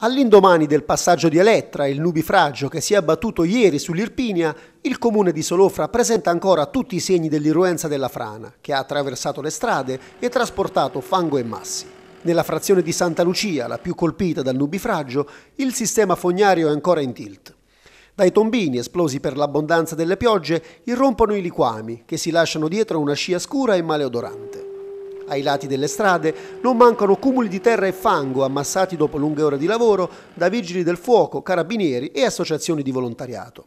All'indomani del passaggio di Elettra e il nubifragio che si è abbattuto ieri sull'Irpinia, il comune di Solofra presenta ancora tutti i segni dell'irruenza della frana, che ha attraversato le strade e trasportato fango e massi. Nella frazione di Santa Lucia, la più colpita dal nubifragio, il sistema fognario è ancora in tilt. Dai tombini, esplosi per l'abbondanza delle piogge, irrompono i liquami, che si lasciano dietro una scia scura e maleodorante ai lati delle strade, non mancano cumuli di terra e fango ammassati dopo lunghe ore di lavoro da vigili del fuoco, carabinieri e associazioni di volontariato.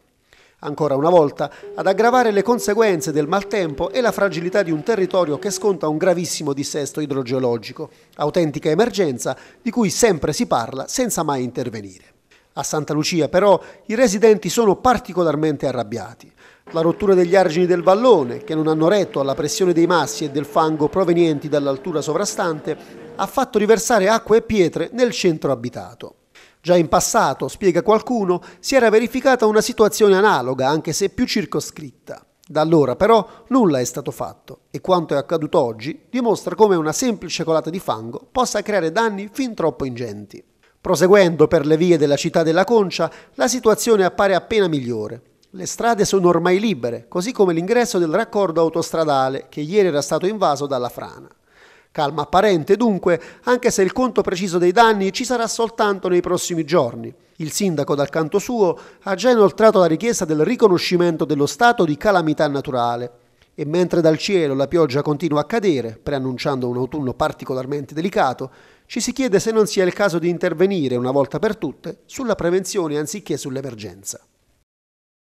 Ancora una volta, ad aggravare le conseguenze del maltempo è la fragilità di un territorio che sconta un gravissimo dissesto idrogeologico, autentica emergenza di cui sempre si parla senza mai intervenire a Santa Lucia, però i residenti sono particolarmente arrabbiati. La rottura degli argini del vallone, che non hanno retto alla pressione dei massi e del fango provenienti dall'altura sovrastante, ha fatto riversare acqua e pietre nel centro abitato. Già in passato, spiega qualcuno, si era verificata una situazione analoga, anche se più circoscritta. Da allora però nulla è stato fatto e quanto è accaduto oggi dimostra come una semplice colata di fango possa creare danni fin troppo ingenti. Proseguendo per le vie della città della Concia, la situazione appare appena migliore. Le strade sono ormai libere, così come l'ingresso del raccordo autostradale che ieri era stato invaso dalla frana. Calma apparente dunque, anche se il conto preciso dei danni ci sarà soltanto nei prossimi giorni. Il sindaco dal canto suo ha già inoltrato la richiesta del riconoscimento dello stato di calamità naturale e mentre dal cielo la pioggia continua a cadere, preannunciando un autunno particolarmente delicato, ci si chiede se non sia il caso di intervenire una volta per tutte sulla prevenzione anziché sull'emergenza.